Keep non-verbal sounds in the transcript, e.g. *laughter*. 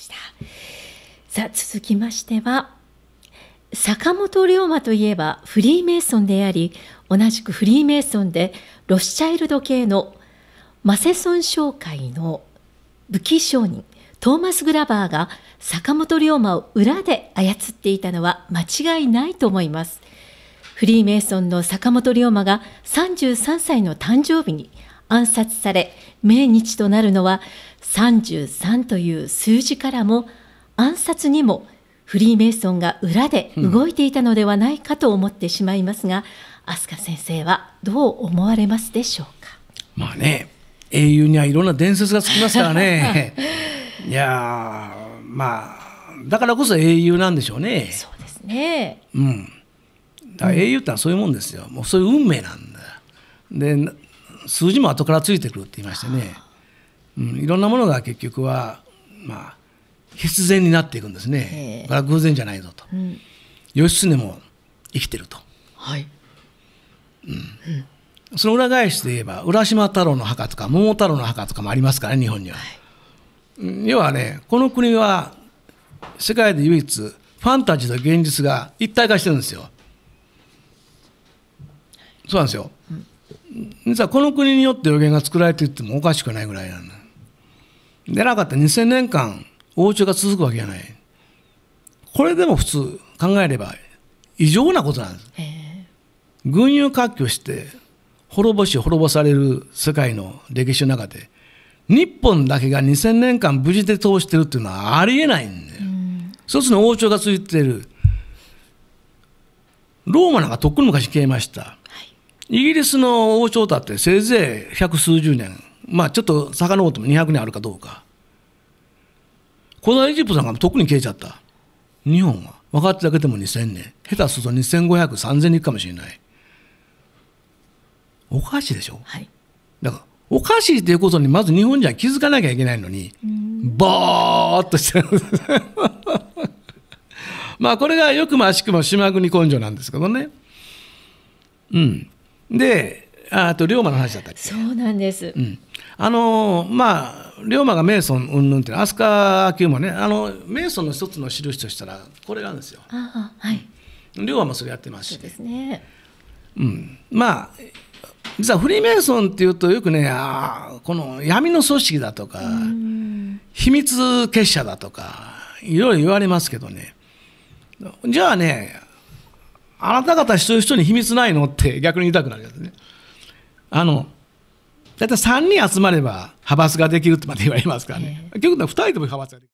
したさあ続きましては坂本龍馬といえばフリーメイソンであり同じくフリーメイソンでロスチャイルド系のマセソン商会の武器商人トーマス・グラバーが坂本龍馬を裏で操っていたのは間違いないと思います。フリーメイソンの坂本龍馬が33歳の誕生日に暗殺され命日となるのは33という数字からも暗殺にもフリーメイソンが裏で動いていたのではないかと思ってしまいますが、うん、飛鳥先生はどう思われますでしょうかまあね英雄にはいろんな伝説がつきますからね *laughs* いやまあだからこそ英雄なんでしょうねそうですねうんだ英雄ってのはそういうもんですよ、もうそういう運命なんだで数字も後からついてくるって言いましてね、うん、いろんなものが結局は、まあ、必然になっていくんですねこれは偶然じゃないぞと、うん、義経も生きてると、はいうんうん、その裏返して言えば浦島太郎の墓とか桃太郎の墓とかもありますからね日本には、はい、要はねこの国は世界で唯一ファンタジーと現実が一体化してるんですよそうなんですよ、うん実はこの国によって予言が作られていってもおかしくないぐらいなんだ。でなかった2000年間王朝が続くわけじゃない。これでも普通考えれば異常なことなんです。軍雄割拠して滅ぼし滅ぼされる世界の歴史の中で日本だけが2000年間無事で通してるっていうのはありえないんだよ。一つの王朝がついてるローマなんかとっくに昔消えました。イギリスの王朝だってせいぜい百数十年、まあちょっと遡っても200年あるかどうか。古代エジプトなんかも特に消えちゃった。日本は。分かってだけでも2000年。下手すると2500、3000にいくかもしれない。おかしいでしょ、はい、だからおかしいっていうことにまず日本人は気づかなきゃいけないのにバーっとしてる *laughs* まあこれがよくも悪しくも島国根性なんですけどねうんであと龍馬の話だったっけそうなんです、うん、あのまあ龍馬がメイソン云々って飛鳥級もねあのメイソンの一つの印としたらこれなんですよああ、はい、龍馬もそれやってますしそうですね、うん、まあ実はフリーメイソンっていうとよくねあこの闇の組織だとか秘密結社だとかいろいろ言われますけどねじゃあねあなた方一人一人に秘密ないのって逆に言いたくなるやつね。あの、大体3人集まれば派閥ができるってまで言われますからね。結局2人でも派閥ができる。